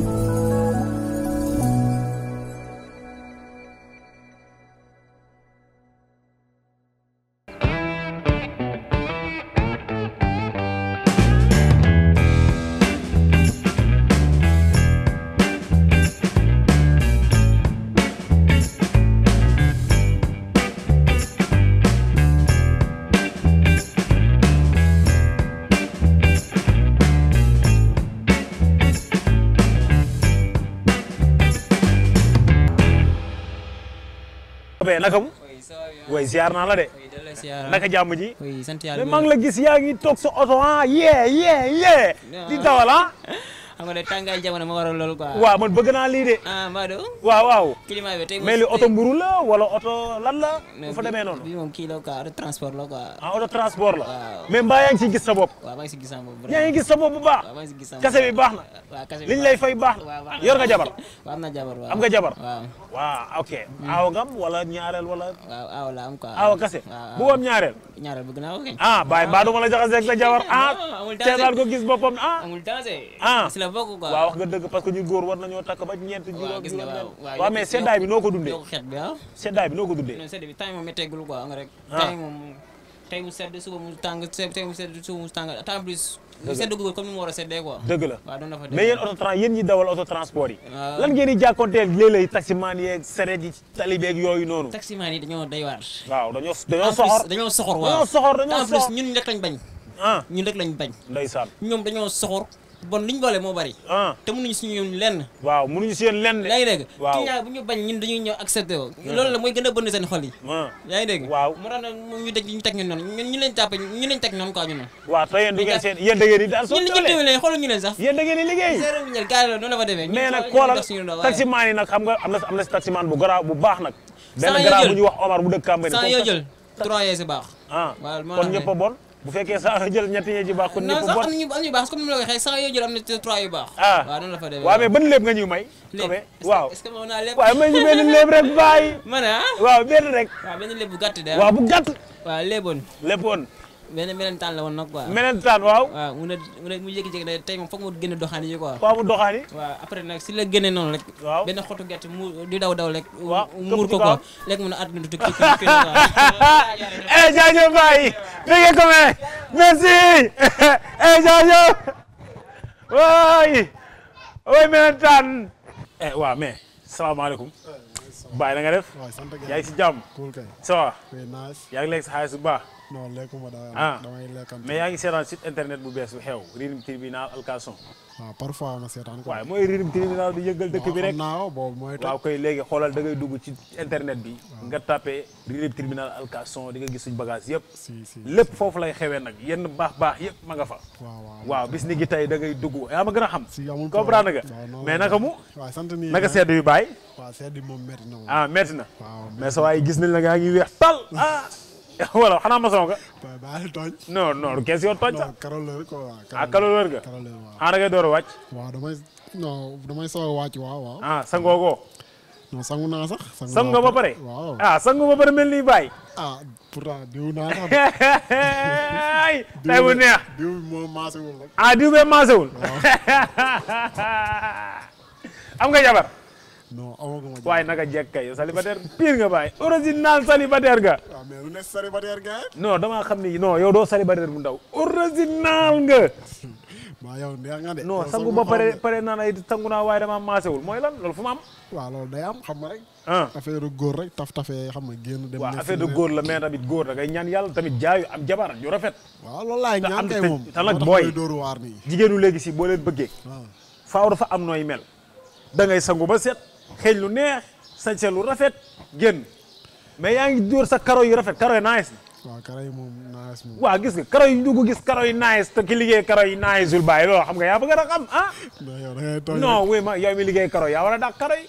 Thank you. Copain naka mu. way ziar naa la de. naka jàmm ji. sant yàlla maa la gis yaa ngi toog sa a ah yee yee yee. di ah. xam nga tàngaay jamono moo waral loolu quoi waaw man bëgg naa lii de ah Mbado waaw waaw climat bi tey mais li oto mburu la wala oto lan la bu fa demee noonu bi moom kii la quoi auto ah, transport la quoi ah auto transport la mais mbaa yaa ngi si gis sa bopp waaw maa ngi si ya gis sa bopp yaa ngi gis sa bopp bu baax kase bi baax na liñ lay fay baax yor nga jabar waaw am jabar waaw am nga jabar waaw waaw ok aaw hmm. gam, wala ñaareel wala waaw aaw la am quoi aaw kase bu am ñaareel ñaareel bëgg naa ko ah bàyyi mbaa du ma la jaxase rek la jabar ah teelal ko gis boppam ah amul danger ah def bokk quoi waaw wax nga dëgg parce que ñu góor war nañoo takk ba ñeent juróom juróom benn waaw mais seddaay bi noo ko dundee xeet bi ah seddaay ko dundee non ah. sedd suba mu tàng tey sedd suba mu comme ni mu war a seddee quoi dëgg la waaw doon na fa mais yéen dawal auto transport yi lan ngeen di jàkkonteel léeg-léeg taximaan yeeg sareet yi tali beeg yooyu noonu taximaan yi dañoo day waar waaw dañoo dañoo soxor dañoo waaw dañoo soxor dañoo soxor en plus ñun rek lañ bañ ah ñun ñoom dañoo soxor bon li ñu boole moo bari. Ah. te mënuñu si ñun lenn. waaw mënuñu si yéen lenn. yaa ngi dégg. waaw client bu ñu bañ ñun dañuy ñëw accepté mm-hmm. a ah. mu tax ñu daj ñu teg ñun noonu ñun ñu leen jàpp ñu leen teg noonu da ngeen ñu déwénee ñu leen sax. yéen da bu garaaw bu baax nag. benn garaaw bu ñu wax Omar bu dëkk Cambérène. sans yoo jël trois yee baax. ah kon bon bu fekkee sax jël ñetti ñi ci baax. kon ñëpp bon non sax am baax comme ni ma la waxee sax yoo jël am na trois yu baax. ah waaw noonu la fa demee waaw mais ban léeb nga ñuy may. léeb est-ce que moom naa léeb waaw may ñu benn léeb rek bàyyi. ma ne ah waaw benn rek. waaw benn léeb bu gàtt de ah. waaw bu gàtt. waaw léeboon léeboon. beneen beneen taan la woon nag waaw. mu ne mu ne mu jékki-jékki ne tey moom foog mu génne doxaan yi waaw mu doxaan waaw après nag si la génne noonu rek. waaw benn xottu mu di daw daw rek. waaw muur ko ko mu ne at mi du tukki. Eh, jaajëf Baye. dégg nga comment eh, merci eh, jaajëf. waay waay beneen taan. waaw mais salaamaaleykum. Baye na nga def. waaw sant yaa ngi si jàmm. ça va. lekk sa xaalis bu baax. non lekkuma dara. Ah. damay lekkante mais yaa ngi seetaan site internet bu bees bu xew Rythme Tribunal Alcason. waaw ah, parfois ma seetaan ko. waaw mooy Rythme Tribunal di yëngal dëkk bi rek boobu mooy. waaw da ngay dugg ci internet bi. Ah. nga di nga gis suñ bagage yëpp. si si lépp foofu lay xewee nag yenn baax baax ma nga fa. waaw waaw bis ni gi tey da ngay dugg yaa ma gën a xam. si amul comprendre nga mais naka a waaw sant nii naka sedd bi bàyyi. waaw sedd bi moom métti na. ah métti na. waaw mais sa gis nañ la nga ngi weex tal ah Voilà, on maçon nga. waaw non non kees yoo tooñ sax. non caroleur quoi waaw. ah caroleur nga. caroleur waaw ah da ngay door a wàcc. waaw damay non damay soog a wàcc waaw waaw. ah sangoo ko. non sangu naa sax. sangu nga ba Carole. waaw Carole. sangu ba pare mel ni bàyyi. ah pourtant diw naa sax. ay tey bu non awa ko ma waaye naka jekk kay célibataire nga baay original célibataire nga waaw ah, mais lu salibader célibataire non damaa xam non yow doo célibataire bu ndaw original nga yow nga non sangu ba pare pare naan ay sangu naa waaye dama lalu mooy lan fu ma am waaw day am xam rek ah. affaire rek taf tafee xam nga dem affaire de góor la mais tamit góor da ngay ñaan tamit jaayu am jabar rafet waaw loolu laay ñaan kay moom te si boo leen am mel da sangu ba set xëy lu neex sañse lu rafet génn mais yaa ngi dóor sa karo rafet karo yi nice na. waaw karo moom nice moom. waaw gis nga karo yi dugg gis karo yi nice ki liggéey karo yi nice ul bàyyi xam nga yaa bëgg a xam ah. non yow mi liggéey karo yaa war a dàq karo yi.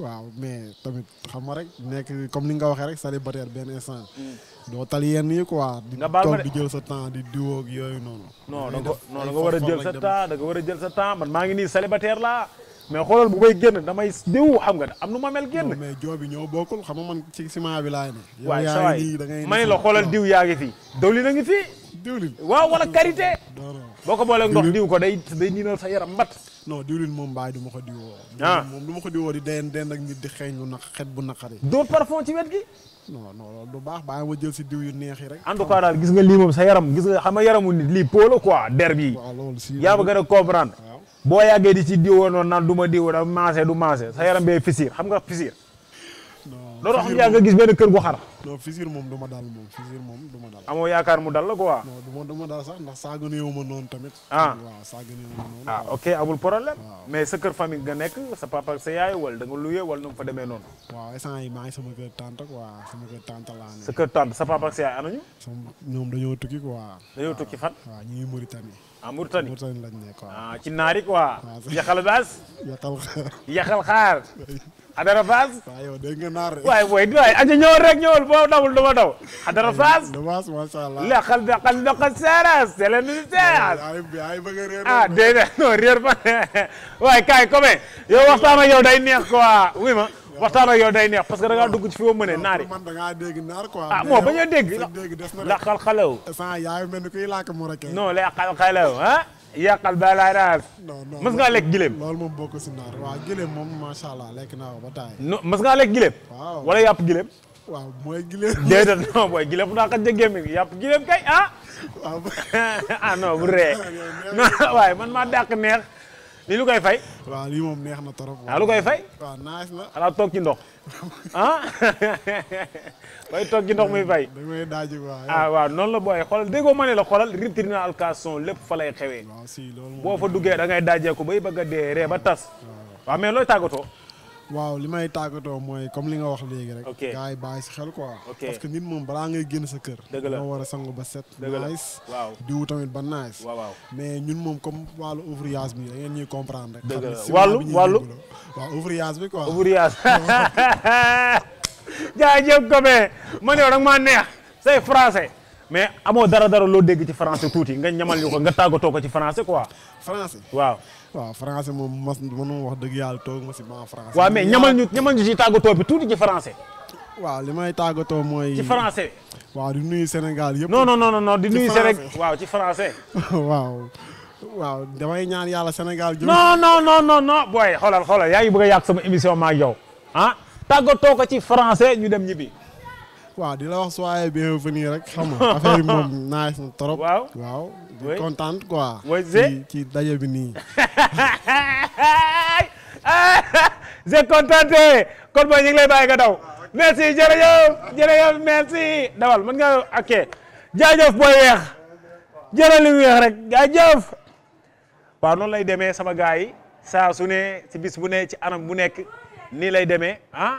waaw mais tamit xam nga rek nekk comme ni nga waxee rek célibataire benn instant. Hmm. doo tal yenn yi quoi. nga di ma de di jël sa temps di diwoo ak yooyu noonu. non da nga war a jël sa temps da war a jël sa temps man maa ngi nii célibataire laa. mais xoolal bu may génn damay déw xam nga am nu ma mel génn. mais joo bi ñoo bokkul xam nga man bi laay ne. waaye saa yi may la xoolal diw yaa ngi fi. diwlin a ngi fi. diwlin waaw wala karité. boo ko boolee ndox diw ko day day niinal sa yaram mat. noo diwlin moom mbaay du ma ko diwoo. ah moom du ma ko diwoo di den den ak nit di xeeñ lu naq xet bu naqari. doo parfum ci wet gi. non non loolu du baax bàyyi ma jël si diw yu neex yi rek. en tout cas daal gis nga lii moom sa yaram gis nga xam nga yaramu nit lii polo quoi der bi. waaw loolu yaa ma gën a comprendre boo yàggee di ci diwoo noonu naan du ma diw da maase du maase sa yaram bee fisiir xam nga fisiir loolu xam yaa nga gis benn kër gu xar non Fissure moom du ma daal moom Fissure moom du ma daal. amoo yaakaar mu dal la quoi. non du ma du ma daal sax ndax saaga néew noonu tamit. ah waaw ah, papa ak yaay wala da nga luye wala nu mu fa demee noonu. waaw instant yi maa sama kër tante quoi sama kër tante laa sa papa sa yaay ana ñu. ñoom dañoo tukki quoi. dañoo tukki fan. waaw ñu ngi Mauritanie. Ah, lañ ne quoi. Ah, ci naari quoi. yaxal baas. yaxal xaar. yaxal xaar. adara baas. waaw waaye waaye aja ñëwal rek ñëwal. boo dawul du ma daw. xadara saas damas macha allah. la xal da xal da xal seeraas c'est le ministère. ah déedéet non réer fa waaye kaay comme eh, yow waxtaan ak yow day neex quoi oui ma. waxtaan ak yow day neex parce que da ngaa dugg ci fi mu mënee naari. man da ngaa dégg naar quoi. ah bon bañ a dégg. la xal xalaw. sans yaay mel ni kuy làkk marocain. non la xal xalaw ah. yàqal ba laay raas. non non mës ngaa lekk gileem. loolu moom bokk si naar waaw gileem moom macha allah lekk naa ko ba taay. non mës ngaa lekk gileem. waaw wala yàpp gileem. waaw mooy gileem. déedéet non mooy gileem bu naan xaj kay ah. waaw ah, bu ree non waaye man maa dàq neex. lii lu koy fay. waaw lii moom neex na trop. Ah, lu koy fay. waaw naaj na. toog ci ndox ah. bay toog ci ndox muy fay. damay daaj waaw. ah noonu la booy xoolal déggoo ma ne la xoolal RIP tribunal Casson lépp fa lay xewee. si boo fa duggee da ngay daajee ko bay bëgg a dee ree ba tas. waaw mais looy tàggatoo. waaw li may tàggatoo mooy comme li nga wax léegi rek. ok gars yi bàyyi si xel quoi. parce que nit moom balaa ngay génn sa kër. dëgg la war a sangu ba set. dëgg la nice diw tamit ba nice. waaw mais ñun moom comme wàllu ouvrage bi da ngeen ñuy comprendre rek. dëgg la wàllu wàllu waaw ouvrage bi quoi. ouvrage. jaajëf Gobé man yow da nga maa neex say français. mais amoo dara dara loo dégg ci français tuuti nga ñamal ñu ko nga tàggatoo ko ci français quoi. français waaw. waaw français moom mas mënuma wax dëgg yàlla toog ma si ban français. waaw mais ñamal ñu ñamal ñu ci tàggatoo bi tuuti ci waaw li may tàggatoo mooy. ci français. waaw nuyu Sénégal yëpp. non non non non di nuyu Sénégal waaw ci français. damay ñaan yàlla Sénégal. non non no non non booy xoolal xoolal yaa ngi bëgg a yàq sama émission maa ak yow ah tàggatoo ko ci français ñu dem ñibbi. quoi di la wax soyez bienvenue rek xam nga affaire yi moom nice na trop. waaw waaw bi nii. j'ai contenté eh. kon mooy ñu lay bàyyi nga daw. merci jërëjëf jërëjëf dawal mën nga ok jaajëf booy weex jërëjëf weex rek jaajëf waaw noonu lay demee sama gars yi saa su ne ci bis bu ne ci anam bu nekk nii lay demee ah.